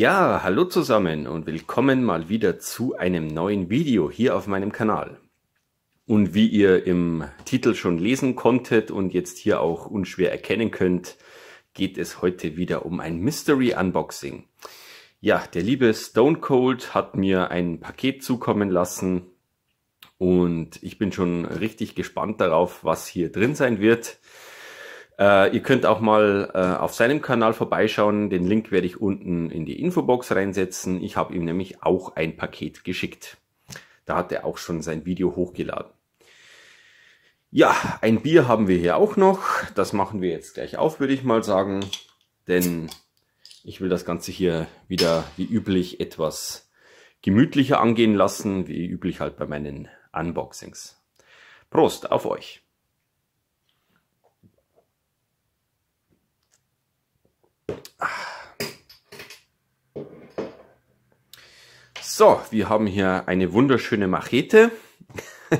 Ja, hallo zusammen und willkommen mal wieder zu einem neuen Video hier auf meinem Kanal. Und wie ihr im Titel schon lesen konntet und jetzt hier auch unschwer erkennen könnt, geht es heute wieder um ein Mystery Unboxing. Ja, der liebe Stone Cold hat mir ein Paket zukommen lassen und ich bin schon richtig gespannt darauf, was hier drin sein wird. Äh, ihr könnt auch mal äh, auf seinem Kanal vorbeischauen. Den Link werde ich unten in die Infobox reinsetzen. Ich habe ihm nämlich auch ein Paket geschickt. Da hat er auch schon sein Video hochgeladen. Ja, ein Bier haben wir hier auch noch. Das machen wir jetzt gleich auf, würde ich mal sagen. Denn ich will das Ganze hier wieder wie üblich etwas gemütlicher angehen lassen, wie üblich halt bei meinen Unboxings. Prost auf euch! So, wir haben hier eine wunderschöne Machete.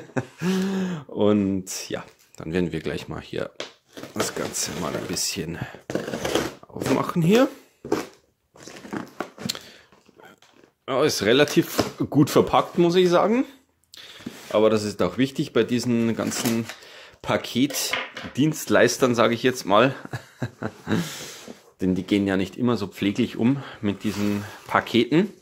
und ja, dann werden wir gleich mal hier das Ganze mal ein bisschen aufmachen hier. Ja, ist relativ gut verpackt, muss ich sagen. Aber das ist auch wichtig bei diesen ganzen Paketdienstleistern, sage ich jetzt mal. Denn die gehen ja nicht immer so pfleglich um mit diesen Paketen.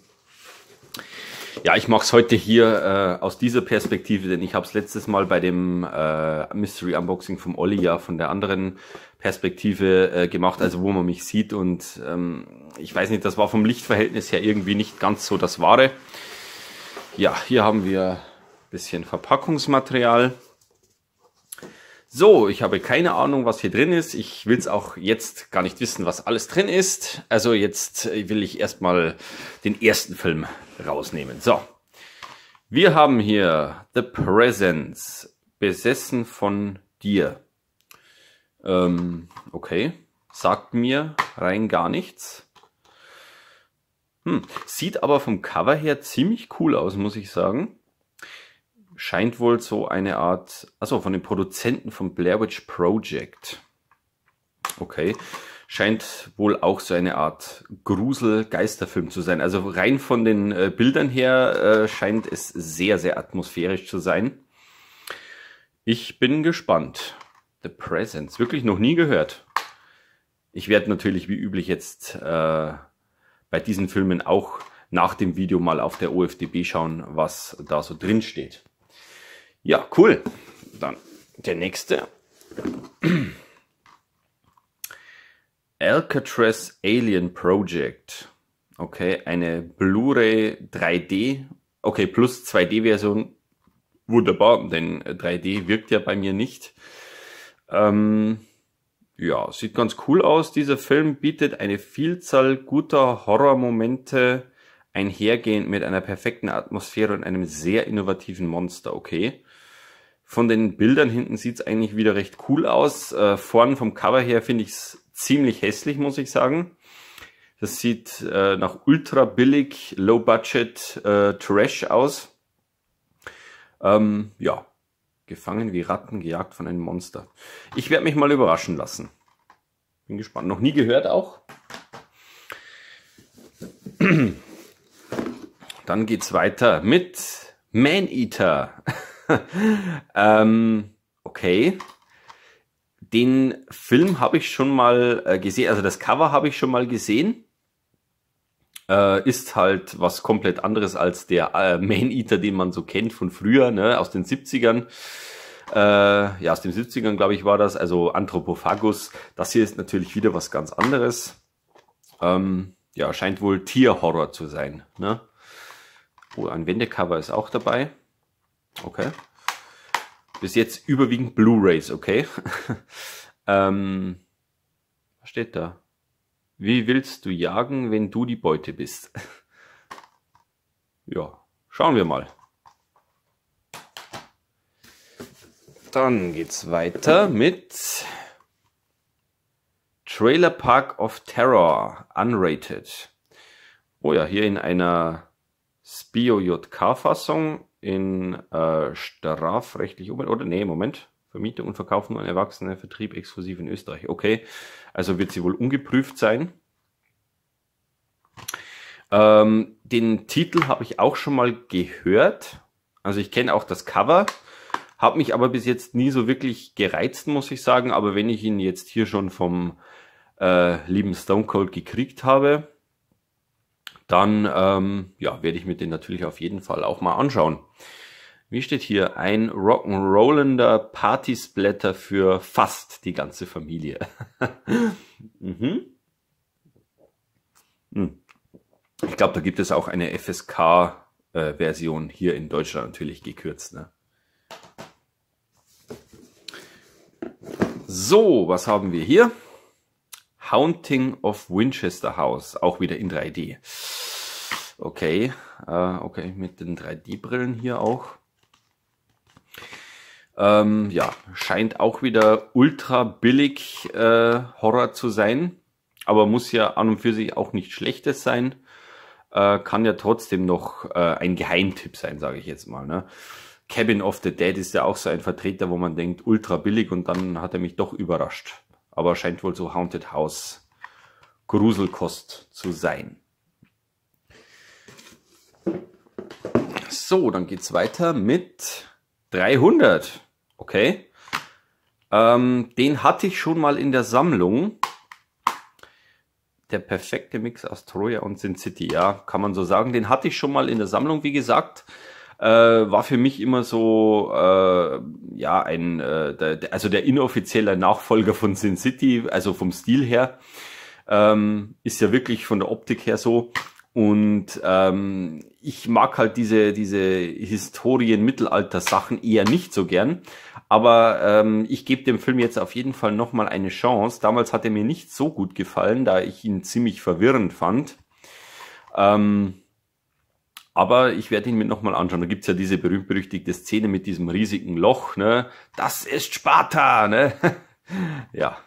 Ja, ich mache es heute hier äh, aus dieser Perspektive, denn ich habe es letztes Mal bei dem äh, Mystery Unboxing vom Olli ja von der anderen Perspektive äh, gemacht, also wo man mich sieht. Und ähm, ich weiß nicht, das war vom Lichtverhältnis her irgendwie nicht ganz so das Wahre. Ja, hier haben wir bisschen Verpackungsmaterial. So, ich habe keine Ahnung, was hier drin ist. Ich will es auch jetzt gar nicht wissen, was alles drin ist. Also jetzt äh, will ich erstmal den ersten Film rausnehmen. So, wir haben hier The Presence, besessen von dir. Ähm, okay, sagt mir rein gar nichts. Hm. Sieht aber vom Cover her ziemlich cool aus, muss ich sagen scheint wohl so eine Art, also von den Produzenten vom Blair Witch Project. Okay. Scheint wohl auch so eine Art Grusel-Geisterfilm zu sein. Also rein von den äh, Bildern her äh, scheint es sehr, sehr atmosphärisch zu sein. Ich bin gespannt. The Presence. Wirklich noch nie gehört. Ich werde natürlich wie üblich jetzt äh, bei diesen Filmen auch nach dem Video mal auf der OFDB schauen, was da so drin steht. Ja, cool. Dann der nächste. Alcatraz Alien Project. Okay, eine Blu-ray 3D. Okay, plus 2D-Version. Wunderbar, denn 3D wirkt ja bei mir nicht. Ähm, ja, sieht ganz cool aus. Dieser Film bietet eine Vielzahl guter Horrormomente einhergehend mit einer perfekten Atmosphäre und einem sehr innovativen Monster. Okay. Von den Bildern hinten sieht's eigentlich wieder recht cool aus. Äh, vorn vom Cover her finde ich's ziemlich hässlich, muss ich sagen. Das sieht äh, nach ultra billig, low budget äh, Trash aus. Ähm, ja, gefangen wie Ratten, gejagt von einem Monster. Ich werde mich mal überraschen lassen. Bin gespannt. Noch nie gehört auch. Dann geht's weiter mit Man Eater. ähm, okay. Den Film habe ich schon mal äh, gesehen, also das Cover habe ich schon mal gesehen. Äh, ist halt was komplett anderes als der äh, Man Eater, den man so kennt von früher, ne, aus den 70ern. Äh, ja, aus den 70ern, glaube ich, war das, also Anthropophagus. Das hier ist natürlich wieder was ganz anderes. Ähm, ja, scheint wohl Tierhorror zu sein. Ne? Oh, ein Wendecover ist auch dabei. Okay. Bis jetzt überwiegend Blu-rays, okay. ähm, was steht da? Wie willst du jagen, wenn du die Beute bist? ja, schauen wir mal. Dann geht's weiter mit Trailer Park of Terror, unrated. Oh ja, hier in einer Spio JK fassung in äh, strafrechtlich um oder nee, Moment. Vermietung und Verkauf nur an Erwachsene, Vertrieb exklusiv in Österreich. Okay, also wird sie wohl ungeprüft sein. Ähm, den Titel habe ich auch schon mal gehört. Also ich kenne auch das Cover, habe mich aber bis jetzt nie so wirklich gereizt, muss ich sagen. Aber wenn ich ihn jetzt hier schon vom äh, lieben Stone Cold gekriegt habe, dann ähm, ja, werde ich mir den natürlich auf jeden Fall auch mal anschauen. Wie steht hier? Ein rock'n'rollender Partysblätter für fast die ganze Familie. mhm. Hm. Ich glaube, da gibt es auch eine FSK-Version äh, hier in Deutschland natürlich gekürzt. Ne? So, was haben wir hier? Haunting of Winchester House, auch wieder in 3D. Okay, äh, okay, mit den 3D-Brillen hier auch. Ähm, ja, scheint auch wieder ultra billig äh, Horror zu sein, aber muss ja an und für sich auch nicht schlechtes sein. Äh, kann ja trotzdem noch äh, ein Geheimtipp sein, sage ich jetzt mal. Ne? Cabin of the Dead ist ja auch so ein Vertreter, wo man denkt, ultra billig und dann hat er mich doch überrascht. Aber scheint wohl so Haunted House Gruselkost zu sein. So, dann geht's weiter mit 300. Okay. Ähm, den hatte ich schon mal in der Sammlung. Der perfekte Mix aus Troja und Sin City, ja, kann man so sagen. Den hatte ich schon mal in der Sammlung, wie gesagt. Äh, war für mich immer so, äh, ja, ein, äh, der, also der inoffizielle Nachfolger von Sin City, also vom Stil her. Ähm, ist ja wirklich von der Optik her so. Und ähm, ich mag halt diese, diese Historien-Mittelalter-Sachen eher nicht so gern. Aber ähm, ich gebe dem Film jetzt auf jeden Fall nochmal eine Chance. Damals hat er mir nicht so gut gefallen, da ich ihn ziemlich verwirrend fand. Ähm, aber ich werde ihn mir nochmal anschauen. Da gibt's ja diese berühmt-berüchtigte Szene mit diesem riesigen Loch. Ne? Das ist Sparta! Ne? ja.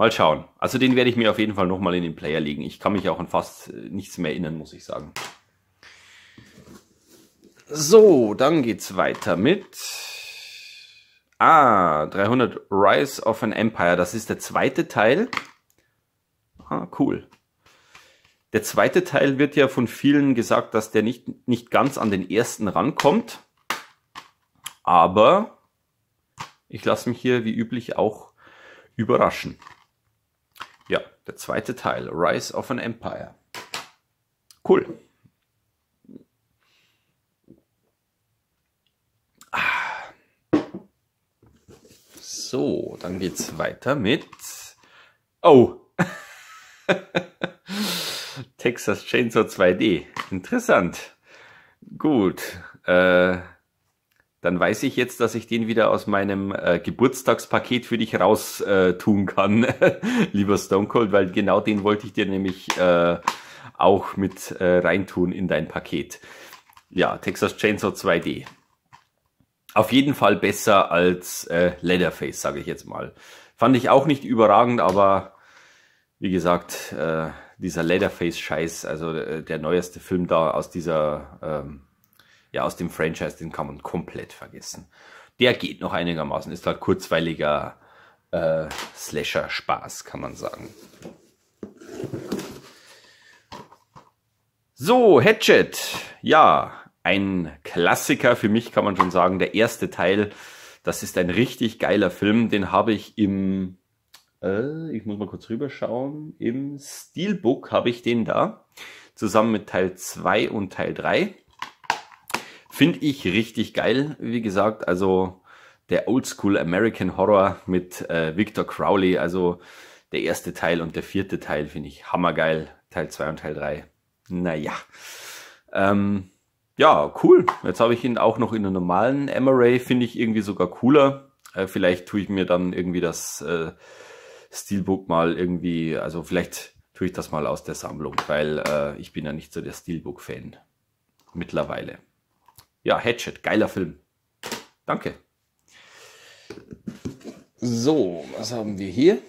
Mal schauen. Also den werde ich mir auf jeden Fall nochmal in den Player legen. Ich kann mich auch an fast äh, nichts mehr erinnern, muss ich sagen. So, dann geht's weiter mit Ah, 300 Rise of an Empire. Das ist der zweite Teil. Ah, cool. Der zweite Teil wird ja von vielen gesagt, dass der nicht, nicht ganz an den ersten rankommt. Aber ich lasse mich hier wie üblich auch überraschen. Ja, der zweite Teil, Rise of an Empire. Cool. Ah. So, dann geht's weiter mit. Oh! Texas Chainsaw 2D. Interessant. Gut. Äh, dann weiß ich jetzt, dass ich den wieder aus meinem äh, Geburtstagspaket für dich raus äh, tun kann, lieber Stone Cold, weil genau den wollte ich dir nämlich äh, auch mit äh, reintun in dein Paket. Ja, Texas Chainsaw 2D. Auf jeden Fall besser als äh, Leatherface, sage ich jetzt mal. Fand ich auch nicht überragend, aber wie gesagt, äh, dieser Leatherface-Scheiß, also äh, der neueste Film da aus dieser ähm, ja aus dem Franchise, den kann man komplett vergessen. Der geht noch einigermaßen, ist halt kurzweiliger äh, Slasher-Spaß, kann man sagen. So, Hatchet, ja, ein Klassiker für mich kann man schon sagen. Der erste Teil, das ist ein richtig geiler Film, den habe ich im äh, ich muss mal kurz rüberschauen, im Steelbook habe ich den da, zusammen mit Teil 2 und Teil 3. Finde ich richtig geil, wie gesagt. Also der Oldschool American Horror mit äh, Victor Crowley, also der erste Teil und der vierte Teil finde ich hammergeil. Teil 2 und Teil 3. Naja. Ähm, ja, cool. Jetzt habe ich ihn auch noch in einem normalen MRA, finde ich irgendwie sogar cooler. Äh, vielleicht tue ich mir dann irgendwie das äh, Steelbook mal irgendwie, also vielleicht tue ich das mal aus der Sammlung, weil äh, ich bin ja nicht so der Steelbook-Fan mittlerweile ja, Hatchet, geiler Film. Danke. So, was haben wir hier?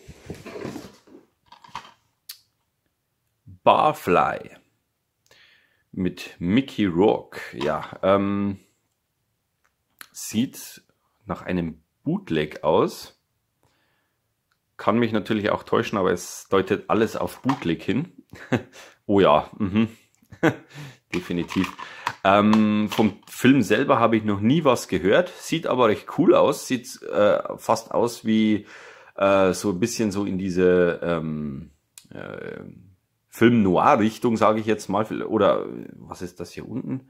Barfly mit Mickey Rourke. Ja, ähm, sieht nach einem Bootleg aus. Kann mich natürlich auch täuschen, aber es deutet alles auf Bootleg hin. oh ja, mhm. definitiv. Ähm, vom Film selber habe ich noch nie was gehört, sieht aber recht cool aus, sieht äh, fast aus wie äh, so ein bisschen so in diese ähm, äh, Film-Noir-Richtung, sage ich jetzt mal. Oder was ist das hier unten?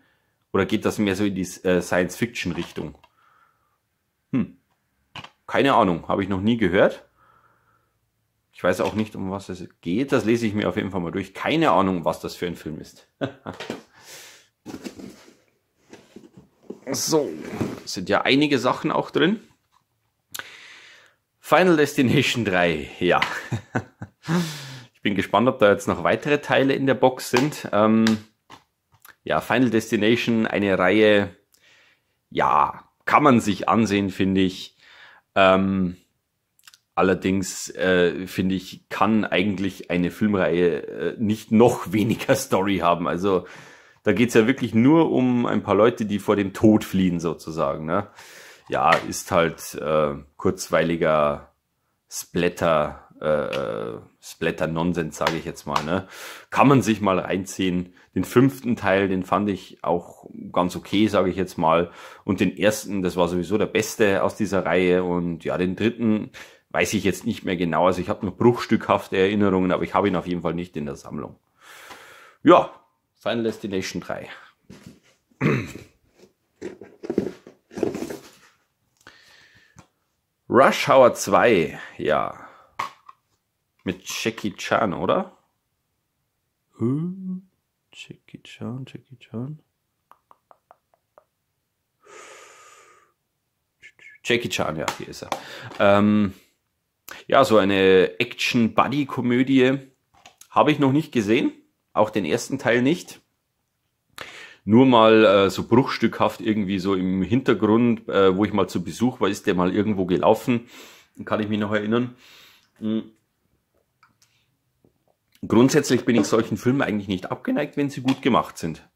Oder geht das mehr so in die äh, Science-Fiction-Richtung? Hm. Keine Ahnung, habe ich noch nie gehört. Ich weiß auch nicht, um was es geht. Das lese ich mir auf jeden Fall mal durch. Keine Ahnung, was das für ein Film ist. So, sind ja einige Sachen auch drin. Final Destination 3, ja. ich bin gespannt, ob da jetzt noch weitere Teile in der Box sind. Ähm, ja, Final Destination, eine Reihe, ja, kann man sich ansehen, finde ich. Ähm, allerdings, äh, finde ich, kann eigentlich eine Filmreihe äh, nicht noch weniger Story haben. Also, da geht's ja wirklich nur um ein paar Leute, die vor dem Tod fliehen, sozusagen. Ne? Ja, ist halt äh, kurzweiliger Splatter, äh, äh, Splatter-Nonsens, sage ich jetzt mal. Ne? Kann man sich mal reinziehen. Den fünften Teil, den fand ich auch ganz okay, sage ich jetzt mal. Und den ersten, das war sowieso der beste aus dieser Reihe. Und ja, den dritten weiß ich jetzt nicht mehr genau. Also ich habe nur bruchstückhafte Erinnerungen, aber ich habe ihn auf jeden Fall nicht in der Sammlung. Ja, Final Destination 3. Rush Hour 2, ja. Mit Jackie Chan, oder? Jackie Chan, Jackie Chan. Jackie Chan, ja, hier ist er. Ähm, ja, so eine Action-Buddy-Komödie habe ich noch nicht gesehen auch den ersten Teil nicht. Nur mal äh, so bruchstückhaft irgendwie so im Hintergrund, äh, wo ich mal zu Besuch war, ist der mal irgendwo gelaufen. Kann ich mich noch erinnern. Mhm. Grundsätzlich bin ich solchen Filmen eigentlich nicht abgeneigt, wenn sie gut gemacht sind.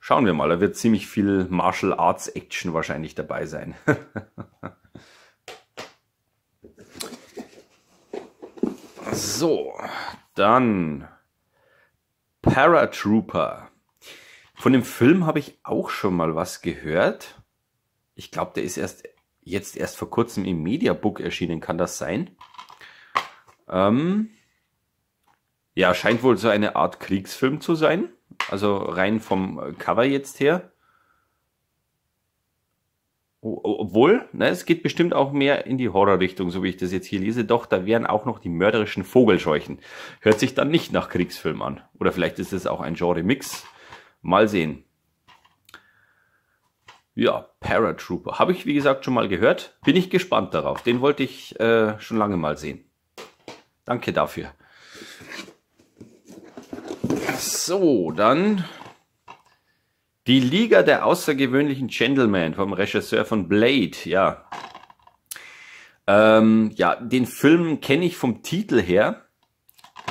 Schauen wir mal, da wird ziemlich viel Martial Arts Action wahrscheinlich dabei sein. so, dann Paratrooper. Von dem Film habe ich auch schon mal was gehört. Ich glaube, der ist erst jetzt erst vor kurzem im Mediabook erschienen. Kann das sein? Ähm, ja, scheint wohl so eine Art Kriegsfilm zu sein. Also rein vom Cover jetzt her. Obwohl, ne, es geht bestimmt auch mehr in die Horrorrichtung, so wie ich das jetzt hier lese. Doch, da wären auch noch die mörderischen Vogelscheuchen. Hört sich dann nicht nach Kriegsfilm an. Oder vielleicht ist es auch ein Genre-Mix. Mal sehen. Ja, Paratrooper. Habe ich, wie gesagt, schon mal gehört. Bin ich gespannt darauf. Den wollte ich äh, schon lange mal sehen. Danke dafür. So, dann die Liga der außergewöhnlichen Gentlemen vom Regisseur von Blade, ja. Ähm, ja, den Film kenne ich vom Titel her.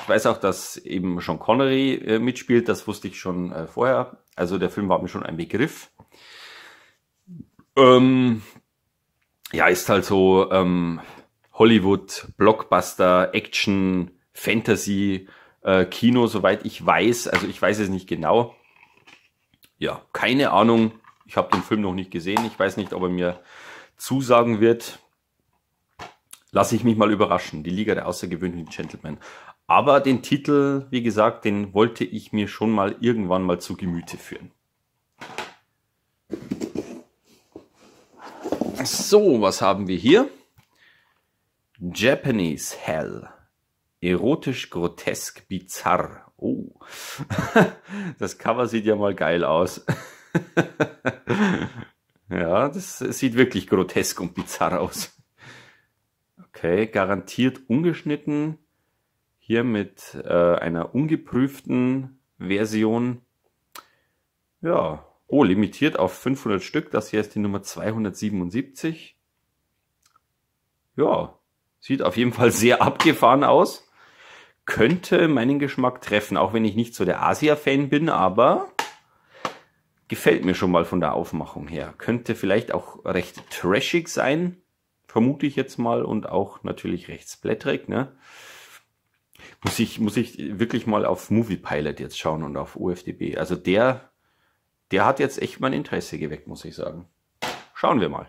Ich weiß auch, dass eben Sean Connery äh, mitspielt, das wusste ich schon äh, vorher. Also der Film war mir schon ein Begriff. Ähm, ja, ist halt so ähm, Hollywood, Blockbuster, Action, Fantasy, äh, Kino, soweit ich weiß. Also ich weiß es nicht genau ja, keine Ahnung. Ich habe den Film noch nicht gesehen. Ich weiß nicht, ob er mir zusagen wird. Lasse ich mich mal überraschen. Die Liga der außergewöhnlichen Gentlemen. Aber den Titel, wie gesagt, den wollte ich mir schon mal irgendwann mal zu Gemüte führen. So, was haben wir hier? Japanese Hell. Erotisch, grotesk, bizarr. Oh, das Cover sieht ja mal geil aus. ja, das sieht wirklich grotesk und bizarr aus. Okay, garantiert ungeschnitten. Hier mit äh, einer ungeprüften Version. Ja, oh, limitiert auf 500 Stück. Das hier ist die Nummer 277. Ja, sieht auf jeden Fall sehr abgefahren aus könnte meinen Geschmack treffen, auch wenn ich nicht so der Asia-Fan bin, aber gefällt mir schon mal von der Aufmachung her. Könnte vielleicht auch recht trashig sein, vermute ich jetzt mal, und auch natürlich recht splatterig, ne? Muss ich, muss ich wirklich mal auf Movie Pilot jetzt schauen und auf UFDB. Also der, der hat jetzt echt mein Interesse geweckt, muss ich sagen. Schauen wir mal.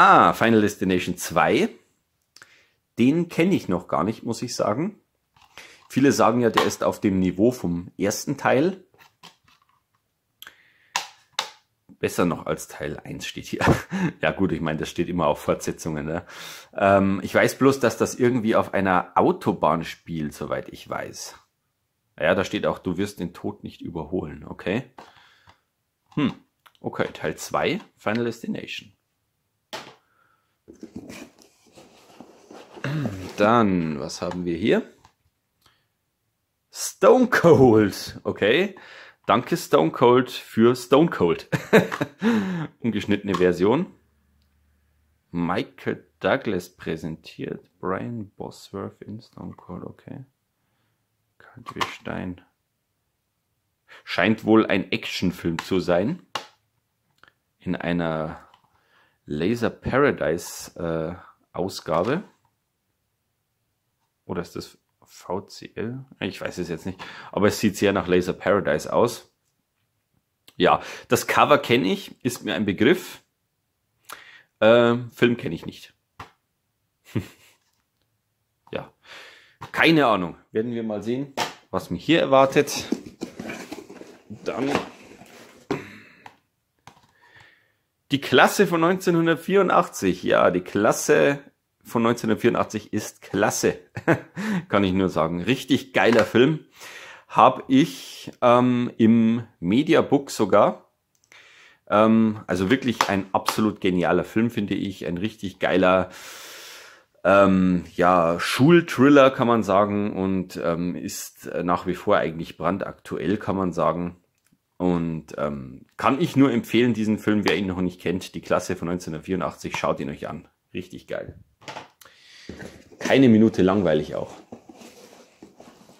Ah, Final Destination 2. Den kenne ich noch gar nicht, muss ich sagen. Viele sagen ja, der ist auf dem Niveau vom ersten Teil. Besser noch als Teil 1 steht hier. ja gut, ich meine, das steht immer auf Fortsetzungen. Ne? Ähm, ich weiß bloß, dass das irgendwie auf einer Autobahn spielt, soweit ich weiß. Ja, da steht auch, du wirst den Tod nicht überholen, okay? Hm, okay, Teil 2, Final Destination. Dann, was haben wir hier? Stone Cold. Okay. Danke Stone Cold für Stone Cold. Ungeschnittene Version. Michael Douglas präsentiert. Brian Bosworth in Stone Cold. Okay. Country Stein. Scheint wohl ein Actionfilm zu sein. In einer Laser Paradise äh, Ausgabe. Oder ist das VCL? Ich weiß es jetzt nicht. Aber es sieht sehr nach Laser Paradise aus. Ja, das Cover kenne ich, ist mir ein Begriff. Ähm, Film kenne ich nicht. ja, keine Ahnung. Werden wir mal sehen, was mich hier erwartet. Dann Die Klasse von 1984, ja, die Klasse von 1984 ist klasse, kann ich nur sagen. Richtig geiler Film. Hab ich ähm, im Mediabook sogar. Ähm, also wirklich ein absolut genialer Film, finde ich. Ein richtig geiler ähm, ja, Schultriller, kann man sagen. Und ähm, ist äh, nach wie vor eigentlich brandaktuell, kann man sagen. Und ähm, kann ich nur empfehlen, diesen Film, wer ihn noch nicht kennt, die Klasse von 1984, schaut ihn euch an. Richtig geil. Keine Minute langweilig auch.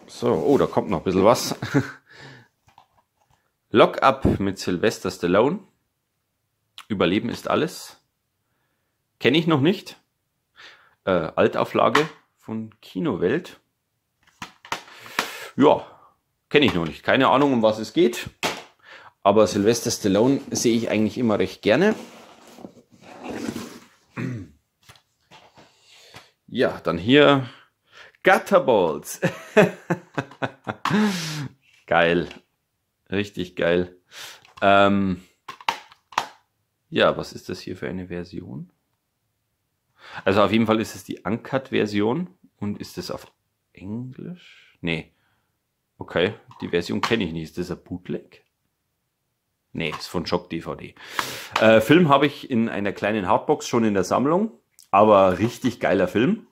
So, oh, da kommt noch ein bisschen was. Lock Up mit Sylvester Stallone. Überleben ist alles. Kenne ich noch nicht. Äh, Altauflage von Kinowelt. Ja, kenne ich noch nicht. Keine Ahnung, um was es geht. Aber Sylvester Stallone sehe ich eigentlich immer recht gerne. Ja, dann hier Gutterballs. geil. Richtig geil. Ähm ja, was ist das hier für eine Version? Also auf jeden Fall ist es die Uncut-Version. Und ist das auf Englisch? Nee. Okay, die Version kenne ich nicht. Ist das ein Bootleg? Nee, ist von Schock DVD. Äh, Film habe ich in einer kleinen Hardbox schon in der Sammlung, aber richtig geiler Film.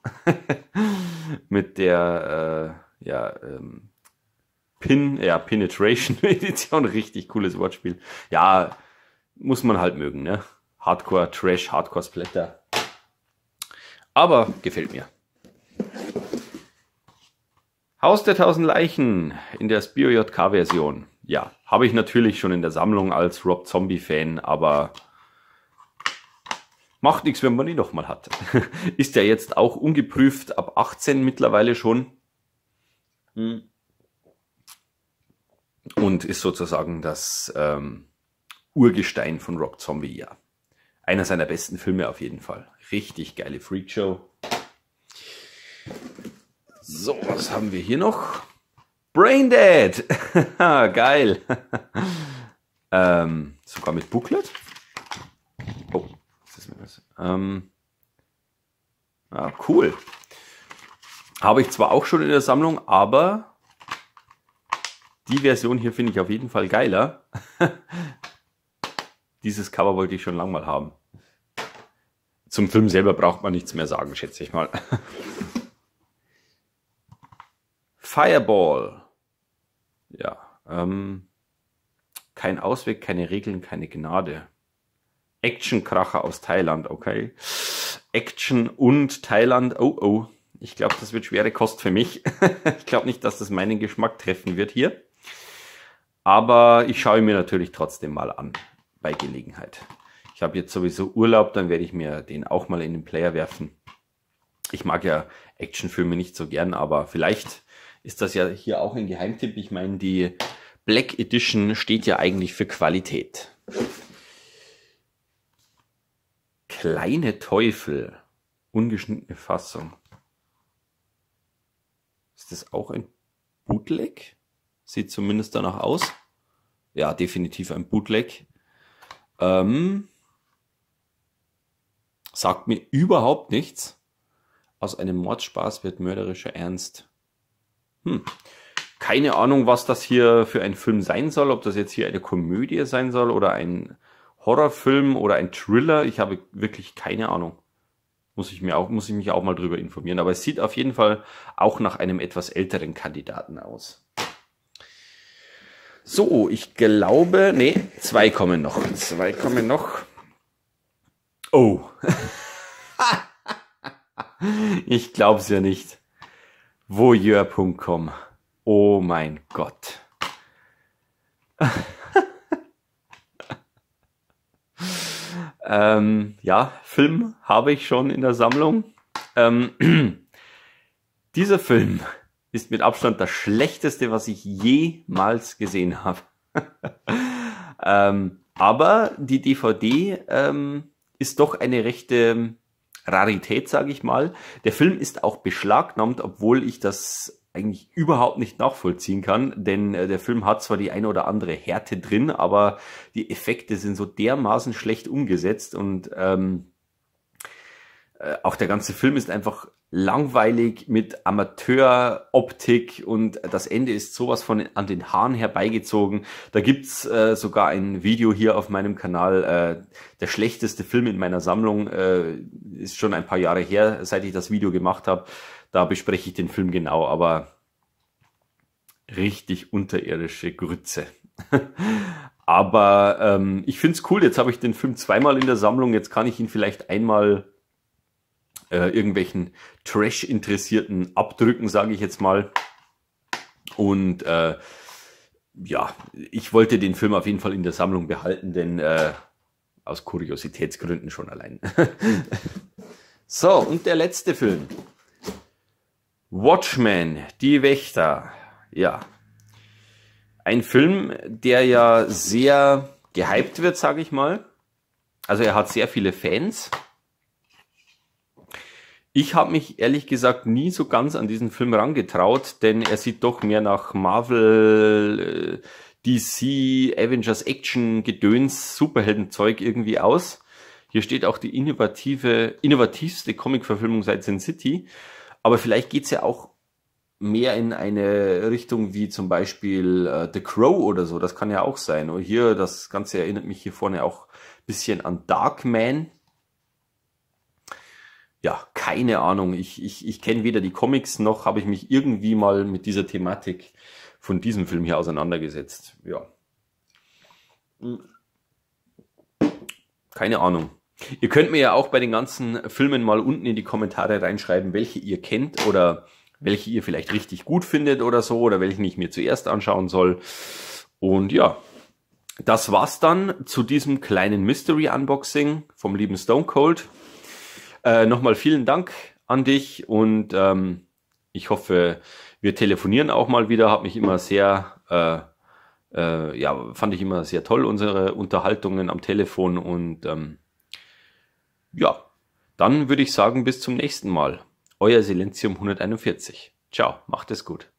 Mit der äh, ja, ähm, Pin, ja, Penetration Edition, richtig cooles Wortspiel. Ja, muss man halt mögen, ne? Hardcore Trash, Hardcore Splatter. Aber gefällt mir. Haus der tausend Leichen in der Spiro JK Version. Ja, habe ich natürlich schon in der Sammlung als Rob Zombie-Fan, aber macht nichts, wenn man ihn nochmal hat. Ist ja jetzt auch ungeprüft ab 18 mittlerweile schon. Und ist sozusagen das ähm, Urgestein von Rob Zombie, ja. Einer seiner besten Filme auf jeden Fall. Richtig geile Freakshow. So, was haben wir hier noch? Braindead! Geil! ähm, sogar mit Booklet? Oh, was ist mir das? Ähm, ah, cool. Habe ich zwar auch schon in der Sammlung, aber die Version hier finde ich auf jeden Fall geiler. Dieses Cover wollte ich schon lange mal haben. Zum Film selber braucht man nichts mehr sagen, schätze ich mal. Fireball. Ja. Ähm, kein Ausweg, keine Regeln, keine Gnade. Actionkracher aus Thailand, okay. Action und Thailand, oh oh. Ich glaube, das wird schwere Kost für mich. ich glaube nicht, dass das meinen Geschmack treffen wird hier. Aber ich schaue mir natürlich trotzdem mal an, bei Gelegenheit. Ich habe jetzt sowieso Urlaub, dann werde ich mir den auch mal in den Player werfen. Ich mag ja Actionfilme nicht so gern, aber vielleicht ist das ja hier auch ein Geheimtipp. Ich meine, die Black Edition steht ja eigentlich für Qualität. Kleine Teufel, ungeschnittene Fassung. Ist das auch ein Bootleg? Sieht zumindest danach aus. Ja, definitiv ein Bootleg. Ähm, sagt mir überhaupt nichts. Aus einem Mordspaß wird mörderischer Ernst hm, keine Ahnung, was das hier für ein Film sein soll, ob das jetzt hier eine Komödie sein soll oder ein Horrorfilm oder ein Thriller. Ich habe wirklich keine Ahnung. Muss ich mir auch, muss ich mich auch mal drüber informieren. Aber es sieht auf jeden Fall auch nach einem etwas älteren Kandidaten aus. So, ich glaube, nee, zwei kommen noch. Zwei kommen noch. Oh. ich glaub's ja nicht. Voyeur.com. Oh mein Gott. ähm, ja, Film habe ich schon in der Sammlung. Ähm, dieser Film ist mit Abstand das schlechteste, was ich jemals gesehen habe. ähm, aber die DVD ähm, ist doch eine rechte Rarität, sage ich mal. Der Film ist auch beschlagnahmt, obwohl ich das eigentlich überhaupt nicht nachvollziehen kann, denn äh, der Film hat zwar die eine oder andere Härte drin, aber die Effekte sind so dermaßen schlecht umgesetzt und ähm, äh, auch der ganze Film ist einfach langweilig mit Amateuroptik und das Ende ist sowas von an den Haaren herbeigezogen. Da gibt's äh, sogar ein Video hier auf meinem Kanal. Äh, der schlechteste Film in meiner Sammlung äh, ist schon ein paar Jahre her, seit ich das Video gemacht habe. Da bespreche ich den Film genau, aber richtig unterirdische Grütze. aber ähm, ich find's cool, jetzt habe ich den Film zweimal in der Sammlung, jetzt kann ich ihn vielleicht einmal äh, irgendwelchen Trash-Interessierten abdrücken, sage ich jetzt mal. Und äh, ja, ich wollte den Film auf jeden Fall in der Sammlung behalten, denn äh, aus Kuriositätsgründen schon allein. so, und der letzte Film. Watchmen, die Wächter. Ja. Ein Film, der ja sehr gehypt wird, sage ich mal. Also er hat sehr viele Fans. Ich habe mich ehrlich gesagt nie so ganz an diesen Film rangetraut, denn er sieht doch mehr nach Marvel, äh, DC, Avengers Action, Gedöns, Superheldenzeug irgendwie aus. Hier steht auch die innovative, innovativste Comic-Verfilmung seit Sin City. Aber vielleicht geht's ja auch mehr in eine Richtung wie zum Beispiel äh, The Crow oder so. Das kann ja auch sein. Und hier, das Ganze erinnert mich hier vorne auch bisschen an Darkman, ja, keine Ahnung. Ich, ich, ich kenne weder die Comics noch habe ich mich irgendwie mal mit dieser Thematik von diesem Film hier auseinandergesetzt. Ja. Keine Ahnung. Ihr könnt mir ja auch bei den ganzen Filmen mal unten in die Kommentare reinschreiben, welche ihr kennt oder welche ihr vielleicht richtig gut findet oder so oder welchen ich mir zuerst anschauen soll. Und ja, das war's dann zu diesem kleinen Mystery Unboxing vom lieben Stone Cold. Äh, Nochmal vielen Dank an dich und ähm, ich hoffe, wir telefonieren auch mal wieder. Hat mich immer sehr, äh, äh, ja, fand ich immer sehr toll, unsere Unterhaltungen am Telefon. Und ähm, ja, dann würde ich sagen, bis zum nächsten Mal. Euer Silenzium 141. Ciao, macht es gut.